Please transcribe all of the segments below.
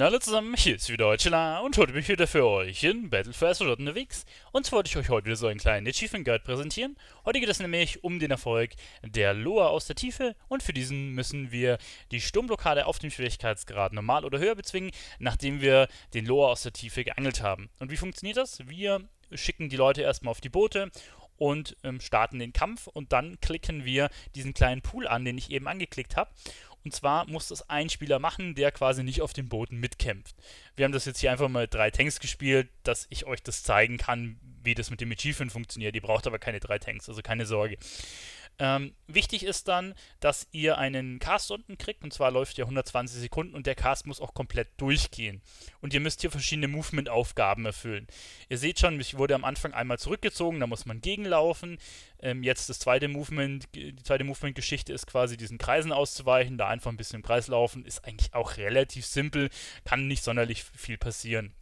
Hallo zusammen, hier ist wieder Heuchela und heute bin ich wieder für euch in Battle for Azeroth unterwegs und zwar wollte ich euch heute wieder so einen kleinen Achievement Guide präsentieren. Heute geht es nämlich um den Erfolg der Loa aus der Tiefe und für diesen müssen wir die Sturmblockade auf dem Schwierigkeitsgrad normal oder höher bezwingen, nachdem wir den Loa aus der Tiefe geangelt haben. Und wie funktioniert das? Wir schicken die Leute erstmal auf die Boote und ähm, starten den Kampf und dann klicken wir diesen kleinen Pool an, den ich eben angeklickt habe und zwar muss das ein Spieler machen, der quasi nicht auf dem Boden mitkämpft. Wir haben das jetzt hier einfach mal mit drei Tanks gespielt, dass ich euch das zeigen kann, wie das mit dem Achievement funktioniert. Ihr braucht aber keine drei Tanks, also keine Sorge. Ähm, wichtig ist dann, dass ihr einen Cast unten kriegt und zwar läuft ihr 120 Sekunden und der Cast muss auch komplett durchgehen. Und ihr müsst hier verschiedene Movement-Aufgaben erfüllen. Ihr seht schon, ich wurde am Anfang einmal zurückgezogen, da muss man gegenlaufen. Ähm, jetzt das zweite Movement, die zweite Movement-Geschichte ist quasi diesen Kreisen auszuweichen, da einfach ein bisschen im Kreis laufen, ist eigentlich auch relativ simpel, kann nicht sonderlich viel passieren.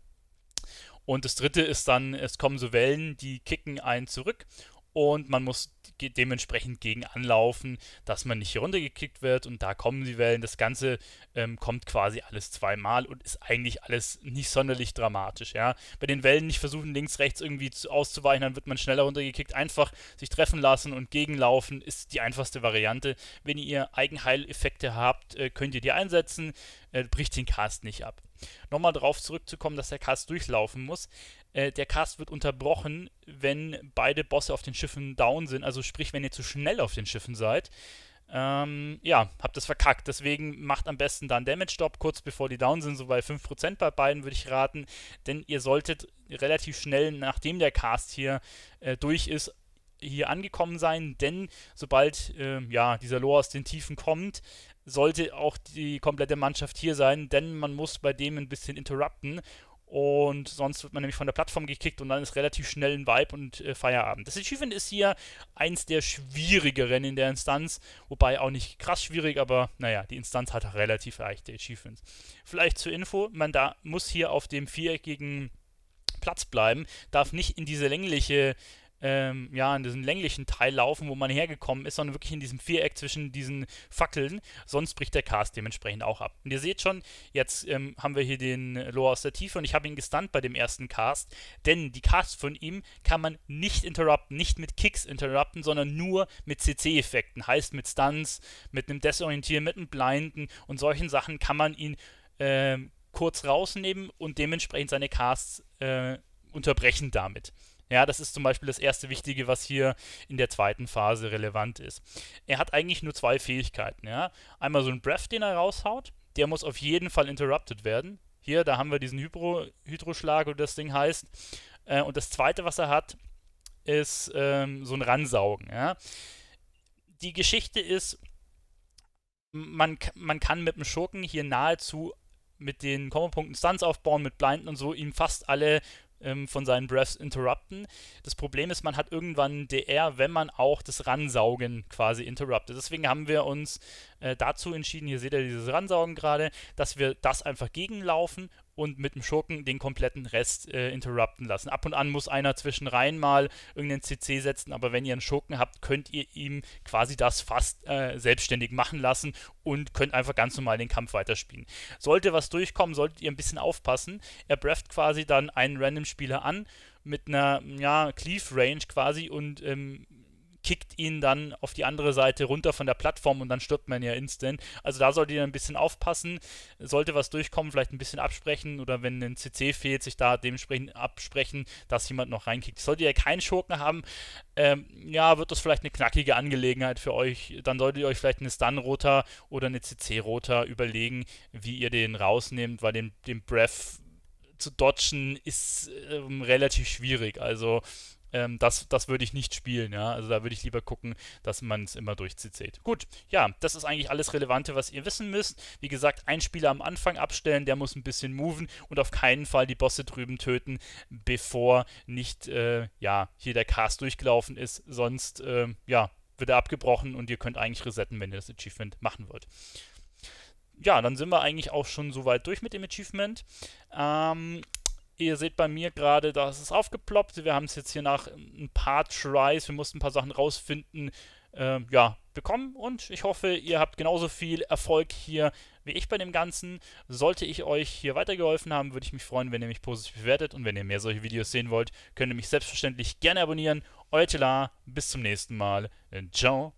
Und das dritte ist dann, es kommen so Wellen, die kicken einen zurück und man muss dementsprechend gegen anlaufen, dass man nicht hier runtergekickt wird und da kommen die Wellen. Das Ganze ähm, kommt quasi alles zweimal und ist eigentlich alles nicht sonderlich dramatisch. Ja? Bei den Wellen nicht versuchen, links, rechts irgendwie zu, auszuweichen, dann wird man schneller runtergekickt. Einfach sich treffen lassen und gegenlaufen ist die einfachste Variante. Wenn ihr Eigenheileffekte habt, äh, könnt ihr die einsetzen, äh, bricht den Cast nicht ab. Nochmal darauf zurückzukommen, dass der Cast durchlaufen muss. Äh, der Cast wird unterbrochen, wenn beide Bosse auf den Schiffen down sind. Also sprich, wenn ihr zu schnell auf den Schiffen seid. Ähm, ja, habt das verkackt. Deswegen macht am besten dann Damage-Stop kurz bevor die down sind, so bei 5% bei beiden würde ich raten. Denn ihr solltet relativ schnell, nachdem der Cast hier äh, durch ist, hier angekommen sein, denn sobald äh, ja, dieser Lore aus den Tiefen kommt, sollte auch die komplette Mannschaft hier sein, denn man muss bei dem ein bisschen interrupten und sonst wird man nämlich von der Plattform gekickt und dann ist relativ schnell ein Vibe und äh, Feierabend. Das Achievement ist hier eins der schwierigeren in der Instanz, wobei auch nicht krass schwierig, aber naja, die Instanz hat relativ leichte Achievements. Vielleicht zur Info, man da muss hier auf dem viereckigen Platz bleiben, darf nicht in diese längliche ähm, ja, in diesem länglichen Teil laufen, wo man hergekommen ist, sondern wirklich in diesem Viereck zwischen diesen Fackeln. Sonst bricht der Cast dementsprechend auch ab. Und ihr seht schon, jetzt ähm, haben wir hier den äh, Lore aus der Tiefe und ich habe ihn gestunt bei dem ersten Cast, denn die Cast von ihm kann man nicht interrupten, nicht mit Kicks interrupten, sondern nur mit CC-Effekten. Heißt mit Stunts, mit einem Desorientieren, mit einem Blinden und solchen Sachen kann man ihn äh, kurz rausnehmen und dementsprechend seine Casts äh, unterbrechen damit. Ja, das ist zum Beispiel das erste Wichtige, was hier in der zweiten Phase relevant ist. Er hat eigentlich nur zwei Fähigkeiten. Ja? Einmal so ein Breath, den er raushaut. Der muss auf jeden Fall interrupted werden. Hier, da haben wir diesen Hydro schlag oder das Ding heißt. Äh, und das zweite, was er hat, ist ähm, so ein Ransaugen. Ja? Die Geschichte ist, man, man kann mit dem Schurken hier nahezu mit den Kommapunkten Stunts aufbauen, mit Blinden und so, ihm fast alle ähm, von seinen Breaths interrupten. Das Problem ist, man hat irgendwann DR, wenn man auch das Ransaugen quasi interruptet. Deswegen haben wir uns äh, dazu entschieden, hier seht ihr dieses Ransaugen gerade, dass wir das einfach gegenlaufen und mit dem Schurken den kompletten Rest äh, interrupten lassen. Ab und an muss einer zwischenrein mal irgendeinen CC setzen, aber wenn ihr einen Schurken habt, könnt ihr ihm quasi das fast äh, selbstständig machen lassen und könnt einfach ganz normal den Kampf weiterspielen. Sollte was durchkommen, solltet ihr ein bisschen aufpassen. Er breft quasi dann einen Random-Spieler an mit einer ja, Cleave-Range quasi und ähm, kickt ihn dann auf die andere Seite runter von der Plattform und dann stirbt man ja instant. Also da solltet ihr ein bisschen aufpassen. Sollte was durchkommen, vielleicht ein bisschen absprechen oder wenn ein CC fehlt, sich da dementsprechend absprechen, dass jemand noch reinkickt. Solltet ihr keinen Schurken haben, ähm, ja, wird das vielleicht eine knackige Angelegenheit für euch. Dann solltet ihr euch vielleicht eine Stun-Roter oder eine CC-Roter überlegen, wie ihr den rausnehmt, weil den, den Breath zu dodgen ist ähm, relativ schwierig. Also ähm, das, das würde ich nicht spielen. Ja? Also da würde ich lieber gucken, dass man es immer durchzieht. Gut, ja, das ist eigentlich alles Relevante, was ihr wissen müsst. Wie gesagt, ein Spieler am Anfang abstellen, der muss ein bisschen moven und auf keinen Fall die Bosse drüben töten, bevor nicht äh, ja, hier der Cast durchgelaufen ist. Sonst äh, ja, wird er abgebrochen und ihr könnt eigentlich resetten, wenn ihr das Achievement machen wollt ja, dann sind wir eigentlich auch schon soweit durch mit dem Achievement. Ähm, Ihr seht bei mir gerade, da ist es aufgeploppt. Wir haben es jetzt hier nach ein paar Tries, wir mussten ein paar Sachen rausfinden, äh, ja, bekommen. Und ich hoffe, ihr habt genauso viel Erfolg hier wie ich bei dem Ganzen. Sollte ich euch hier weitergeholfen haben, würde ich mich freuen, wenn ihr mich positiv bewertet. Und wenn ihr mehr solche Videos sehen wollt, könnt ihr mich selbstverständlich gerne abonnieren. Euer Telar, bis zum nächsten Mal. Ciao.